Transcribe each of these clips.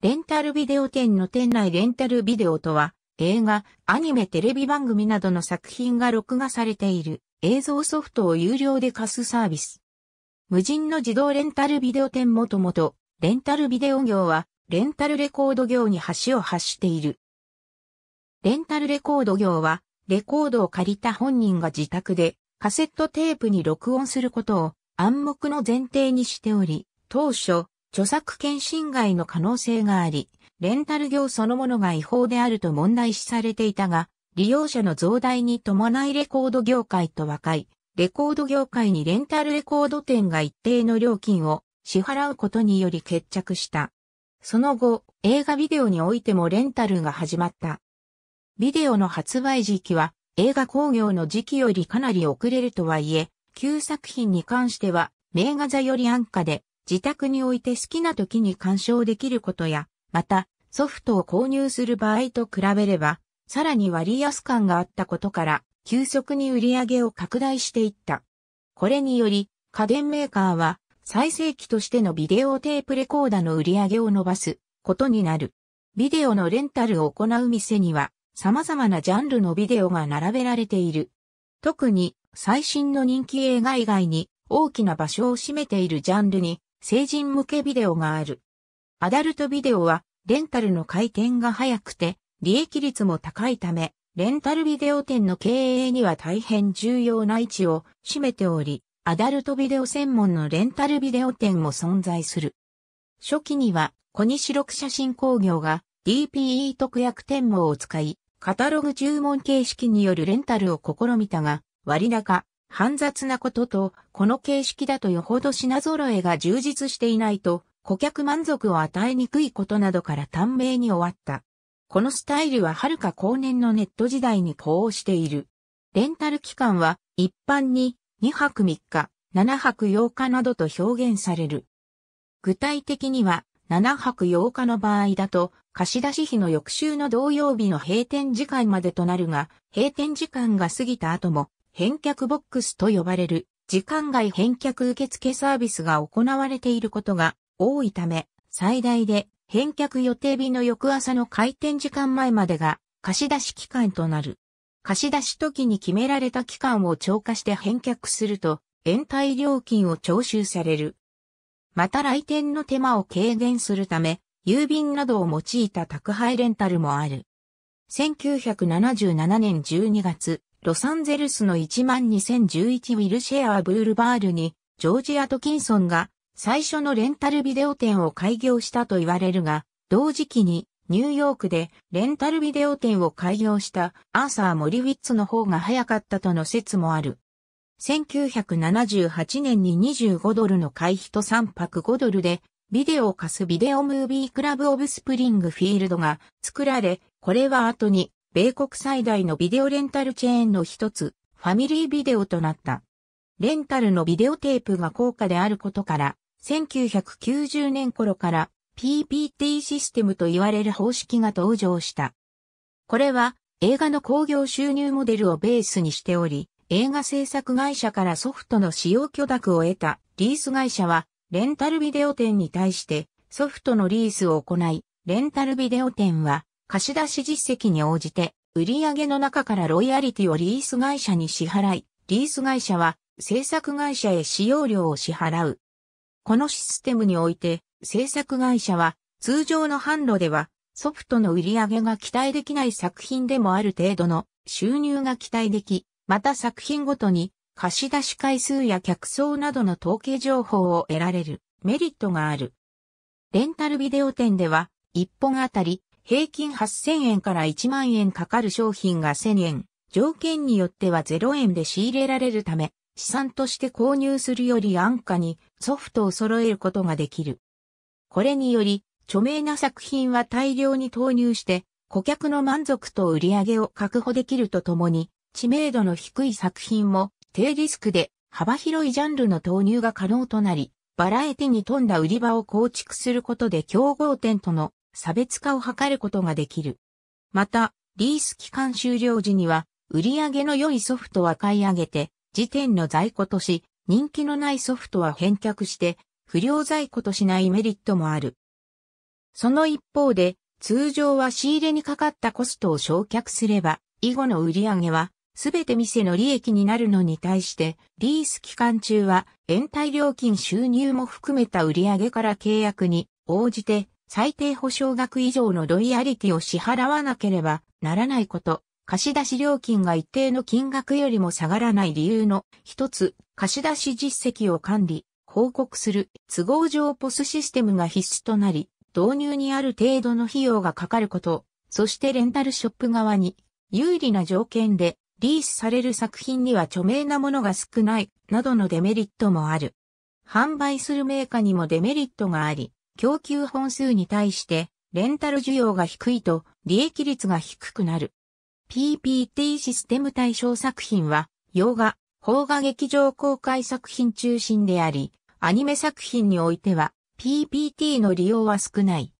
レンタルビデオ店の店内レンタルビデオとは、映画、アニメ、テレビ番組などの作品が録画されている映像ソフトを有料で貸すサービス。無人の自動レンタルビデオ店もともと、レンタルビデオ業は、レンタルレコード業に橋を発している。レンタルレコード業は、レコードを借りた本人が自宅で、カセットテープに録音することを暗黙の前提にしており、当初、著作権侵害の可能性があり、レンタル業そのものが違法であると問題視されていたが、利用者の増大に伴いレコード業界と和解、レコード業界にレンタルレコード店が一定の料金を支払うことにより決着した。その後、映画ビデオにおいてもレンタルが始まった。ビデオの発売時期は映画工業の時期よりかなり遅れるとはいえ、旧作品に関しては名画座より安価で自宅に置いて好きな時に鑑賞できることや、また、ソフトを購入する場合と比べれば、さらに割安感があったことから、急速に売り上げを拡大していった。これにより、家電メーカーは、最盛期としてのビデオテープレコーダの売り上げを伸ばすことになる。ビデオのレンタルを行う店には、様々なジャンルのビデオが並べられている。特に、最新の人気映画以外に、大きな場所を占めているジャンルに、成人向けビデオがある。アダルトビデオは、レンタルの回転が早くて、利益率も高いため、レンタルビデオ店の経営には大変重要な位置を占めており、アダルトビデオ専門のレンタルビデオ店も存在する。初期には、小西六写真工業が DPE 特約店網を使い、カタログ注文形式によるレンタルを試みたが、割高、煩雑なことと、この形式だとよほど品揃えが充実していないと、顧客満足を与えにくいことなどから短命に終わった。このスタイルははるか後年のネット時代に呼応している。レンタル期間は一般に2泊3日、7泊8日などと表現される。具体的には7泊8日の場合だと貸し出し日の翌週の同曜日の閉店時間までとなるが、閉店時間が過ぎた後も返却ボックスと呼ばれる時間外返却受付サービスが行われていることが多いため、最大で返却予定日の翌朝の開店時間前までが貸出期間となる。貸出時に決められた期間を超過して返却すると、延滞料金を徴収される。また来店の手間を軽減するため、郵便などを用いた宅配レンタルもある。1977年12月、ロサンゼルスの12011ウィルシェア・ブールバールに、ジョージ・アトキンソンが最初のレンタルビデオ店を開業したと言われるが、同時期にニューヨークでレンタルビデオ店を開業したアーサー・モリウィッツの方が早かったとの説もある。1978年に25ドルの会費と3泊5ドルで、ビデオを貸すビデオムービークラブオブスプリングフィールドが作られ、これは後に米国最大のビデオレンタルチェーンの一つ、ファミリービデオとなった。レンタルのビデオテープが高価であることから、1990年頃から PPT システムと言われる方式が登場した。これは映画の興行収入モデルをベースにしており、映画制作会社からソフトの使用許諾を得たリース会社は、レンタルビデオ店に対してソフトのリースを行い、レンタルビデオ店は貸出実績に応じて、売上の中からロイヤリティをリース会社に支払い、リース会社は制作会社へ使用料を支払う。このシステムにおいて、制作会社は通常の販路ではソフトの売り上げが期待できない作品でもある程度の収入が期待でき、また作品ごとに貸し出し回数や客層などの統計情報を得られるメリットがある。レンタルビデオ店では1本あたり平均8000円から1万円かかる商品が1000円、条件によっては0円で仕入れられるため、資産として購入するより安価にソフトを揃えることができる。これにより、著名な作品は大量に投入して、顧客の満足と売り上げを確保できるとともに、知名度の低い作品も低リスクで幅広いジャンルの投入が可能となり、バラエティに富んだ売り場を構築することで競合店との差別化を図ることができる。また、リース期間終了時には、売上げの良いソフトは買い上げて、時点の在庫とし、人気のないソフトは返却して、不良在庫としないメリットもある。その一方で、通常は仕入れにかかったコストを焼却すれば、以後の売上げは、すべて店の利益になるのに対して、リース期間中は、延滞料金収入も含めた売上げから契約に応じて最低保証額以上のロイヤリティを支払わなければならないこと、貸出料金が一定の金額よりも下がらない理由の一つ、貸出実績を管理、報告する都合上ポスシステムが必須となり、導入にある程度の費用がかかること、そしてレンタルショップ側に有利な条件でリースされる作品には著名なものが少ないなどのデメリットもある。販売するメーカーにもデメリットがあり、供給本数に対してレンタル需要が低いと利益率が低くなる。PPT システム対象作品は洋画、邦画劇場公開作品中心であり、アニメ作品においては PPT の利用は少ない。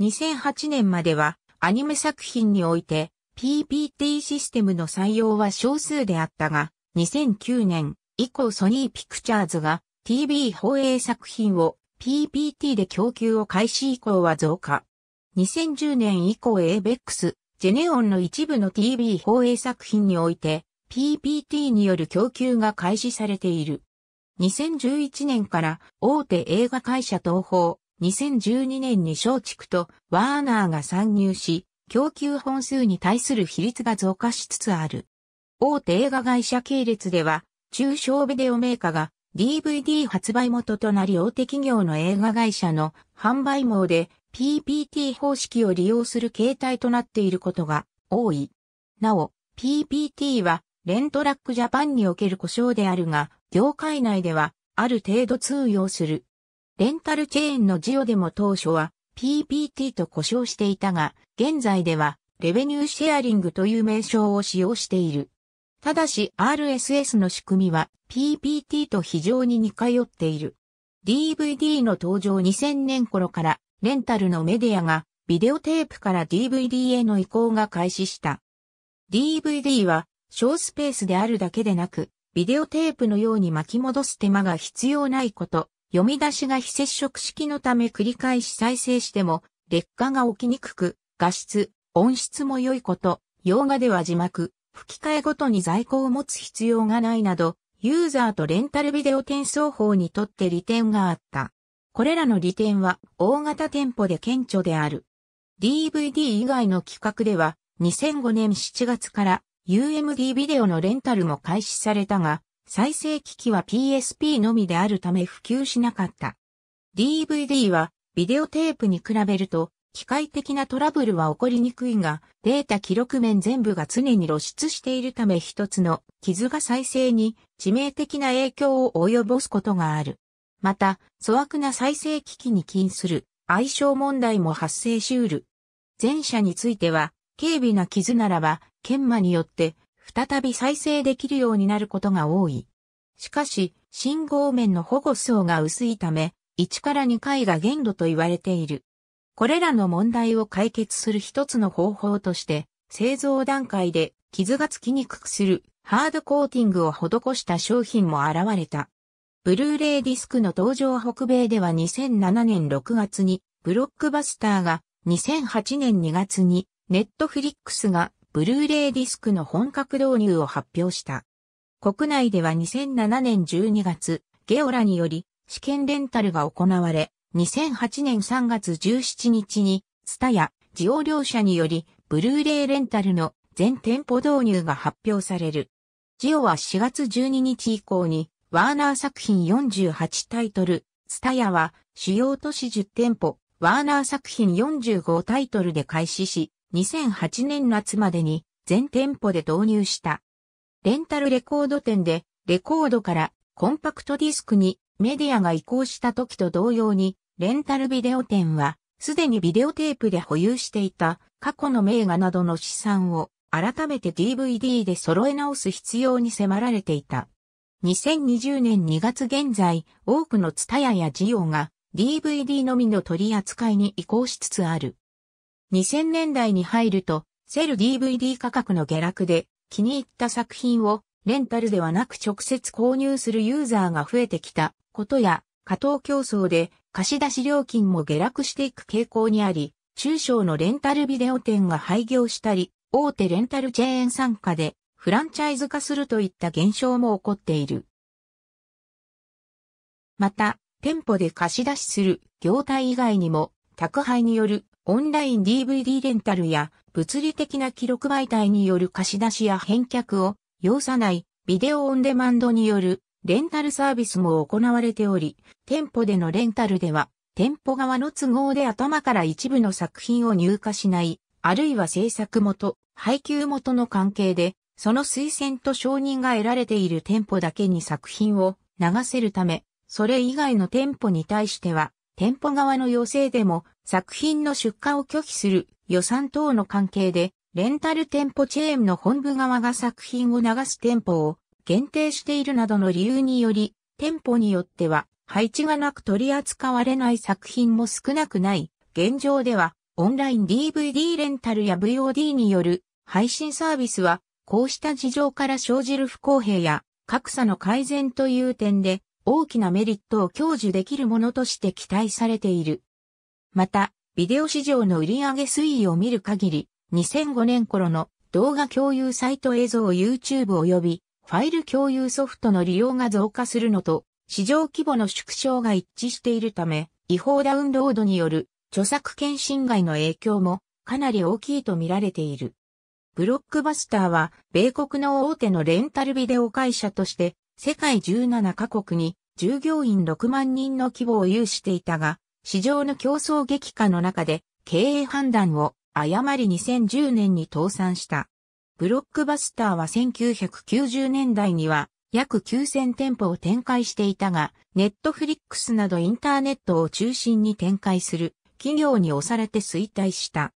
2008年まではアニメ作品において PPT システムの採用は少数であったが、2009年以降ソニーピクチャーズが TV 放映作品を PPT で供給を開始以降は増加。2010年以降 ABEX、ジェネオンの一部の TV 放映作品において PPT による供給が開始されている。2011年から大手映画会社東宝、2012年に松竹とワーナーが参入し、供給本数に対する比率が増加しつつある。大手映画会社系列では、中小ビデオメーカーが DVD 発売元となり大手企業の映画会社の販売網で PPT 方式を利用する形態となっていることが多い。なお、PPT はレントラックジャパンにおける故障であるが、業界内ではある程度通用する。レンタルチェーンのジオでも当初は PPT と故障していたが、現在ではレベニューシェアリングという名称を使用している。ただし RSS の仕組みは PPT と非常に似通っている。DVD の登場2000年頃からレンタルのメディアがビデオテープから DVD への移行が開始した。DVD は小スペースであるだけでなく、ビデオテープのように巻き戻す手間が必要ないこと、読み出しが非接触式のため繰り返し再生しても劣化が起きにくく、画質、音質も良いこと、洋画では字幕、吹き替えごとに在庫を持つ必要がないなど、ユーザーとレンタルビデオ転送法にとって利点があった。これらの利点は大型店舗で顕著である。DVD 以外の企画では、2005年7月から UMD ビデオのレンタルも開始されたが、再生機器は PSP のみであるため普及しなかった。DVD はビデオテープに比べると機械的なトラブルは起こりにくいが、データ記録面全部が常に露出しているため一つの傷が再生に致命的な影響を及ぼすことがある。また、粗悪な再生機器に起する相性問題も発生しうる。前者については、軽微な傷ならば、研磨によって再び再生できるようになることが多い。しかし、信号面の保護層が薄いため、1から2回が限度と言われている。これらの問題を解決する一つの方法として、製造段階で傷がつきにくくするハードコーティングを施した商品も現れた。ブルーレイディスクの登場北米では2007年6月にブロックバスターが2008年2月にネットフリックスがブルーレイディスクの本格導入を発表した。国内では2007年12月、ゲオラにより試験レンタルが行われ、2008年3月17日に、スタヤ、ジオ両社により、ブルーレイレンタルの全店舗導入が発表される。ジオは4月12日以降に、ワーナー作品48タイトル、スタヤは主要都市10店舗、ワーナー作品45タイトルで開始し、2008年夏までに全店舗で導入した。レンタルレコード店でレコードからコンパクトディスクにメディアが移行した時と同様に、レンタルビデオ店は、すでにビデオテープで保有していた過去の名画などの資産を改めて DVD で揃え直す必要に迫られていた。2020年2月現在、多くのツタヤやジオが DVD のみの取り扱いに移行しつつある。2000年代に入ると、セル DVD 価格の下落で気に入った作品をレンタルではなく直接購入するユーザーが増えてきたことや、過当競争で貸し出し料金も下落していく傾向にあり、中小のレンタルビデオ店が廃業したり、大手レンタルチェーン参加でフランチャイズ化するといった現象も起こっている。また、店舗で貸し出しする業態以外にも、宅配によるオンライン DVD レンタルや物理的な記録媒体による貸し出しや返却を要さないビデオオンデマンドによるレンタルサービスも行われており、店舗でのレンタルでは、店舗側の都合で頭から一部の作品を入荷しない、あるいは制作元、配給元の関係で、その推薦と承認が得られている店舗だけに作品を流せるため、それ以外の店舗に対しては、店舗側の要請でも作品の出荷を拒否する予算等の関係でレンタル店舗チェーンの本部側が作品を流す店舗を限定しているなどの理由により、店舗によっては配置がなく取り扱われない作品も少なくない。現状では、オンライン DVD レンタルや VOD による配信サービスは、こうした事情から生じる不公平や格差の改善という点で大きなメリットを享受できるものとして期待されている。また、ビデオ市場の売上推移を見る限り、2005年頃の動画共有サイト映像 YouTube 及びファイル共有ソフトの利用が増加するのと市場規模の縮小が一致しているため違法ダウンロードによる著作権侵害の影響もかなり大きいと見られている。ブロックバスターは米国の大手のレンタルビデオ会社として世界17カ国に従業員6万人の規模を有していたが市場の競争激化の中で経営判断を誤り2010年に倒産した。ブロックバスターは1990年代には約9000店舗を展開していたが、ネットフリックスなどインターネットを中心に展開する企業に押されて衰退した。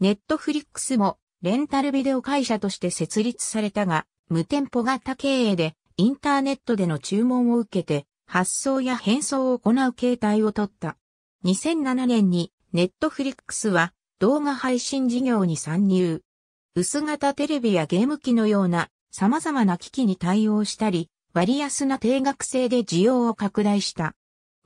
ネットフリックスもレンタルビデオ会社として設立されたが、無店舗型経営でインターネットでの注文を受けて発送や返送を行う形態をとった。2007年にネットフリックスは動画配信事業に参入。薄型テレビやゲーム機のような様々な機器に対応したり、割安な定額制で需要を拡大した。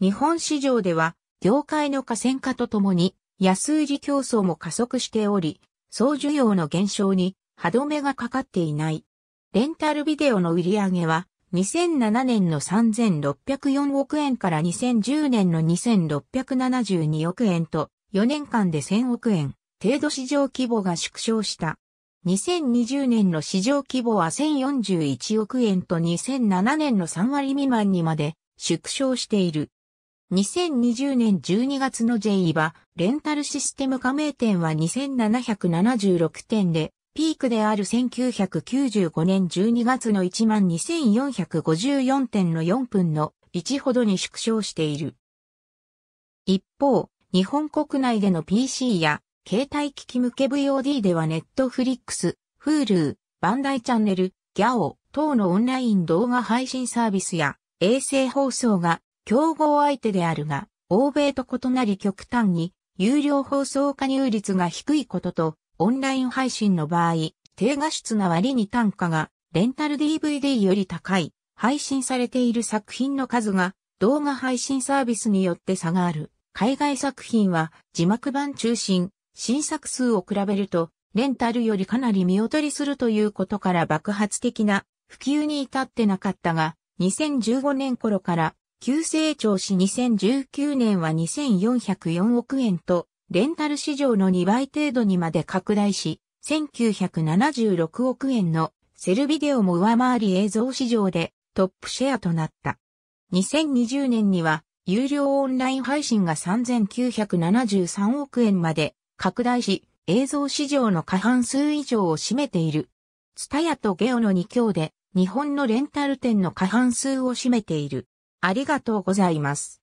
日本市場では、業界の河川化とともに、安売り競争も加速しており、総需要の減少に歯止めがかかっていない。レンタルビデオの売り上げは、2007年の3604億円から2010年の2672億円と、4年間で1000億円程度市場規模が縮小した。2020年の市場規模は1041億円と2007年の3割未満にまで縮小している。2020年12月の J イバレンタルシステム加盟店は2776店で、ピークである1995年12月の12454点の4分の1ほどに縮小している。一方、日本国内での PC や携帯機器向け VOD ではネットフリックス、Hulu、バンダイチャンネル、ギャオ等のオンライン動画配信サービスや衛星放送が競合相手であるが、欧米と異なり極端に有料放送加入率が低いことと、オンライン配信の場合、低画質な割に単価がレンタル DVD より高い、配信されている作品の数が動画配信サービスによって差がある。海外作品は字幕版中心、新作数を比べると、レンタルよりかなり見劣りするということから爆発的な普及に至ってなかったが、2015年頃から急成長し2019年は2404億円と、レンタル市場の2倍程度にまで拡大し、1976億円のセルビデオも上回り映像市場でトップシェアとなった。2020年には有料オンライン配信が3973億円まで拡大し、映像市場の過半数以上を占めている。ツタヤとゲオの2強で、日本のレンタル店の過半数を占めている。ありがとうございます。